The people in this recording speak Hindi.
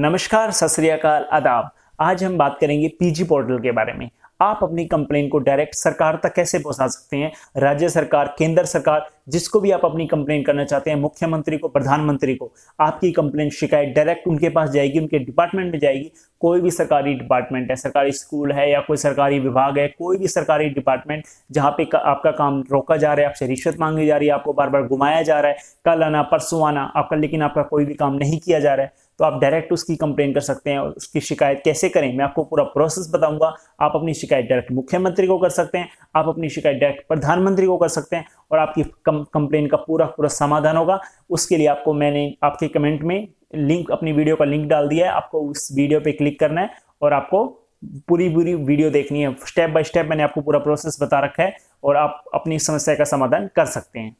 नमस्कार सत आदाब आज हम बात करेंगे पीजी पोर्टल के बारे में आप अपनी कंप्लेन को डायरेक्ट सरकार तक कैसे पहुंचा सकते हैं राज्य सरकार केंद्र सरकार जिसको भी आप अपनी कंप्लेन करना चाहते हैं मुख्यमंत्री को प्रधानमंत्री को आपकी कंप्लेन शिकायत डायरेक्ट उनके पास जाएगी उनके डिपार्टमेंट में जाएगी कोई भी सरकारी डिपार्टमेंट है सरकारी स्कूल है या कोई सरकारी विभाग है कोई भी सरकारी डिपार्टमेंट जहाँ पे का, आपका काम रोका जा रहा है आपसे रिश्वत मांगी जा रही है आपको बार बार घुमाया जा रहा है कल आना परसों आना आपका लेकिन आपका कोई भी काम नहीं किया जा रहा है तो आप डायरेक्ट उसकी कंप्लेन कर सकते हैं उसकी शिकायत कैसे करें मैं आपको पूरा प्रोसेस बताऊंगा आप अपनी शिकायत डायरेक्ट मुख्यमंत्री को कर सकते हैं आप अपनी शिकायत डायरेक्ट प्रधानमंत्री को कर सकते हैं और आपकी कंप्लेन का पूरा पूरा समाधान होगा उसके लिए आपको मैंने आपके कमेंट में लिंक अपनी वीडियो का लिंक डाल दिया है आपको उस वीडियो पर क्लिक करना है और आपको पूरी पूरी वीडियो देखनी है स्टेप बाय स्टेप मैंने आपको पूरा प्रोसेस बता रखा है और आप अपनी समस्या का समाधान कर सकते हैं